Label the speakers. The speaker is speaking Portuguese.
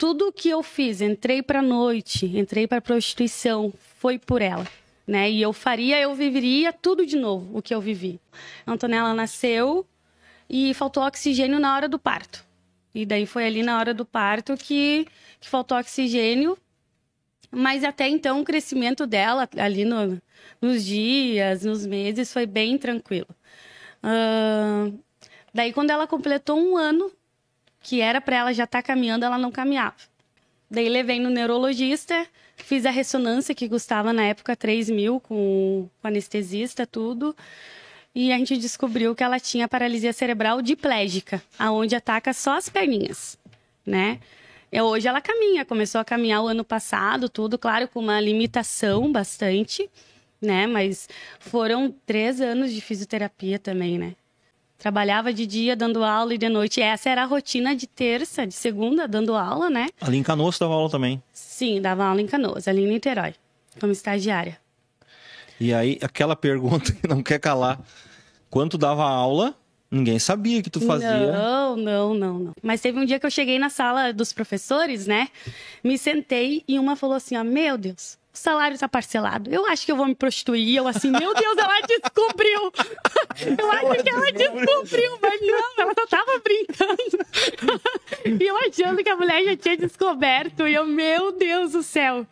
Speaker 1: tudo que eu fiz, entrei para noite, entrei para prostituição, foi por ela. Né? E eu faria, eu viveria tudo de novo o que eu vivi. Antonella nasceu e faltou oxigênio na hora do parto. E daí foi ali na hora do parto que, que faltou oxigênio. Mas até então o crescimento dela ali no, nos dias, nos meses, foi bem tranquilo. Uh, daí quando ela completou um ano, que era para ela já estar tá caminhando, ela não caminhava. Daí levei no neurologista, fiz a ressonância que custava na época 3 mil com, o anestesista, tudo. E a gente descobriu que ela tinha paralisia cerebral diplégica, aonde ataca só as perninhas, né? E hoje ela caminha, começou a caminhar o ano passado, tudo, claro, com uma limitação bastante, né? Mas foram três anos de fisioterapia também, né? Trabalhava de dia dando aula e de noite. Essa era a rotina de terça, de segunda, dando aula, né?
Speaker 2: Ali em Canoas dava aula também?
Speaker 1: Sim, dava aula em Canoas, ali em Niterói, como estagiária.
Speaker 2: E aí, aquela pergunta que não quer calar. Quando dava aula, ninguém sabia que tu fazia.
Speaker 1: Não, não, não, não. Mas teve um dia que eu cheguei na sala dos professores, né? Me sentei e uma falou assim: ó, meu Deus, o salário tá parcelado. Eu acho que eu vou me prostituir. Eu assim, meu Deus, ela desculpa abriu o né? ela só tava brincando. e eu achando que a mulher já tinha descoberto. E eu, meu Deus do céu.